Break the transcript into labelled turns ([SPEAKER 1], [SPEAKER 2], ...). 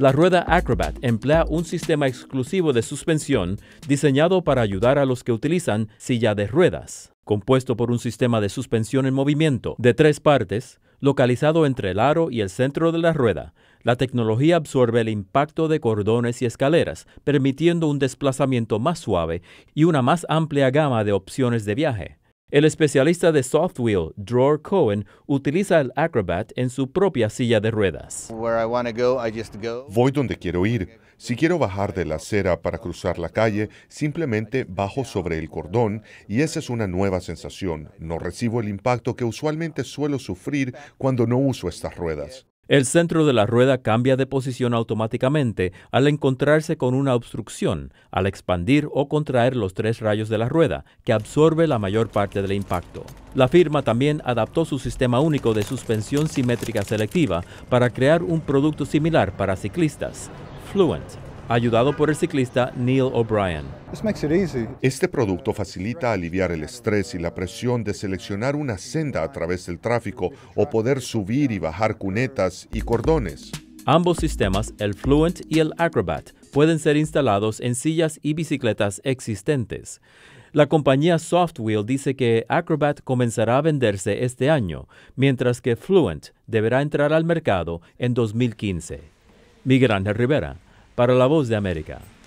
[SPEAKER 1] La rueda Acrobat emplea un sistema exclusivo de suspensión diseñado para ayudar a los que utilizan silla de ruedas, compuesto por un sistema de suspensión en movimiento de tres partes, localizado entre el aro y el centro de la rueda. La tecnología absorbe el impacto de cordones y escaleras, permitiendo un desplazamiento más suave y una más amplia gama de opciones de viaje. El especialista de Softwheel, Dror Cohen, utiliza el Acrobat en su propia silla de ruedas. Voy donde quiero ir. Si quiero bajar de la acera para cruzar la calle,
[SPEAKER 2] simplemente bajo sobre el cordón y esa es una nueva sensación. No recibo el impacto
[SPEAKER 1] que usualmente suelo sufrir cuando no uso estas ruedas. El centro de la rueda cambia de posición automáticamente al encontrarse con una obstrucción, al expandir o contraer los tres rayos de la rueda, que absorbe la mayor parte del impacto. La firma también adaptó su sistema único de suspensión simétrica selectiva para crear un producto similar para ciclistas, Fluent ayudado por el ciclista Neil O'Brien.
[SPEAKER 2] Este producto facilita aliviar el estrés y la presión de seleccionar una senda a través del tráfico o poder subir y bajar cunetas y cordones.
[SPEAKER 1] Ambos sistemas, el Fluent y el Acrobat, pueden ser instalados en sillas y bicicletas existentes. La compañía Softwheel dice que Acrobat comenzará a venderse este año, mientras que Fluent deberá entrar al mercado en 2015. Miguel Ángel Rivera, para la voz de América.